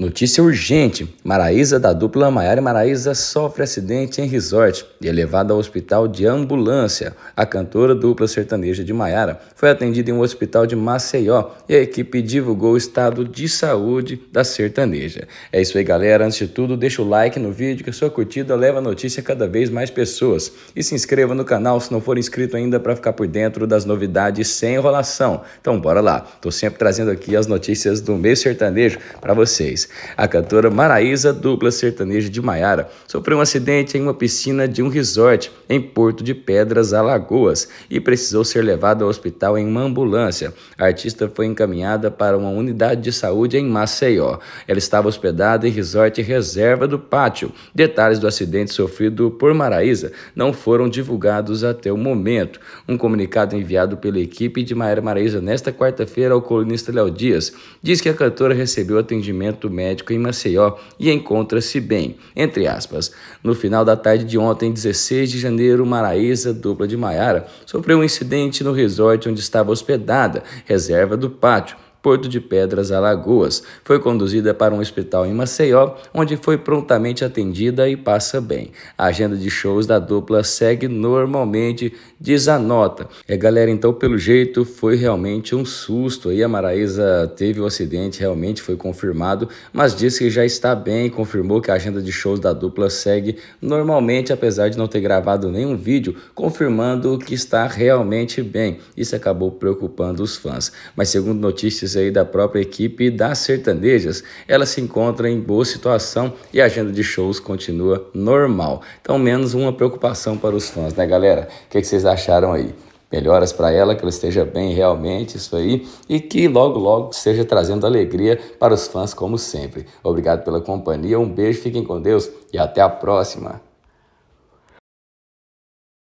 Notícia urgente: Maraísa da dupla Maiara e Maraísa sofre acidente em resort e é levada ao hospital de ambulância. A cantora dupla sertaneja de Maiara foi atendida em um hospital de Maceió e a equipe divulgou o estado de saúde da sertaneja. É isso aí, galera. Antes de tudo, deixa o like no vídeo que a sua curtida leva a notícia a cada vez mais pessoas. E se inscreva no canal se não for inscrito ainda para ficar por dentro das novidades sem enrolação. Então, bora lá. Tô sempre trazendo aqui as notícias do meio sertanejo para vocês. A cantora Maraísa, dupla sertaneja de Maiara, sofreu um acidente em uma piscina de um resort em Porto de Pedras, Alagoas, e precisou ser levada ao hospital em uma ambulância. A artista foi encaminhada para uma unidade de saúde em Maceió. Ela estava hospedada em resort reserva do pátio. Detalhes do acidente sofrido por Maraísa não foram divulgados até o momento. Um comunicado enviado pela equipe de Maiara Maraísa nesta quarta-feira ao colunista Léo Dias diz que a cantora recebeu atendimento médico médico em Maceió e encontra-se bem, entre aspas. No final da tarde de ontem, 16 de janeiro, Maraísa, dupla de Maiara, sofreu um incidente no resort onde estava hospedada, reserva do pátio, Porto de Pedras, Alagoas. Foi conduzida para um hospital em Maceió, onde foi prontamente atendida e passa bem. A agenda de shows da dupla segue normalmente, diz a nota. É, galera, então pelo jeito foi realmente um susto. Aí a Maraísa teve o um acidente, realmente foi confirmado, mas disse que já está bem, confirmou que a agenda de shows da dupla segue normalmente, apesar de não ter gravado nenhum vídeo confirmando que está realmente bem. Isso acabou preocupando os fãs. Mas segundo notícias aí da própria equipe das sertanejas. Ela se encontra em boa situação e a agenda de shows continua normal. Então, menos uma preocupação para os fãs, né, galera? O que, que vocês acharam aí? Melhoras para ela, que ela esteja bem realmente, isso aí, e que logo, logo esteja trazendo alegria para os fãs, como sempre. Obrigado pela companhia, um beijo, fiquem com Deus e até a próxima!